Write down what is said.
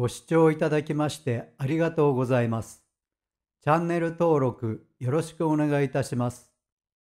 ご視聴いただきましてありがとうございます。チャンネル登録よろしくお願いいたします。